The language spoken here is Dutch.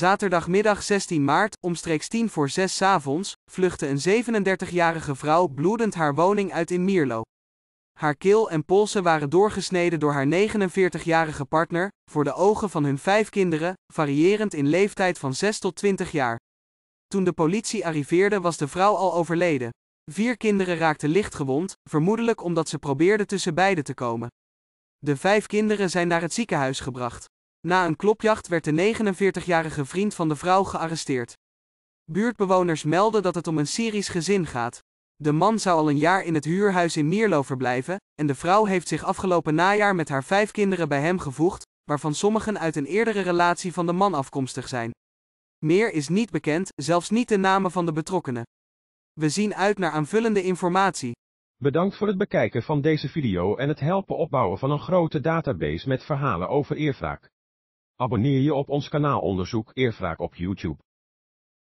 Zaterdagmiddag 16 maart, omstreeks 10 voor 6 avonds, vluchtte een 37-jarige vrouw bloedend haar woning uit in Mierlo. Haar keel en polsen waren doorgesneden door haar 49-jarige partner, voor de ogen van hun vijf kinderen, variërend in leeftijd van 6 tot 20 jaar. Toen de politie arriveerde was de vrouw al overleden. Vier kinderen raakten lichtgewond, vermoedelijk omdat ze probeerden tussen beiden te komen. De vijf kinderen zijn naar het ziekenhuis gebracht. Na een klopjacht werd de 49-jarige vriend van de vrouw gearresteerd. Buurtbewoners melden dat het om een Syrisch gezin gaat. De man zou al een jaar in het huurhuis in Mierlo verblijven, en de vrouw heeft zich afgelopen najaar met haar vijf kinderen bij hem gevoegd, waarvan sommigen uit een eerdere relatie van de man afkomstig zijn. Meer is niet bekend, zelfs niet de namen van de betrokkenen. We zien uit naar aanvullende informatie. Bedankt voor het bekijken van deze video en het helpen opbouwen van een grote database met verhalen over eervraag. Abonneer je op ons kanaal Onderzoek Eervraag op YouTube.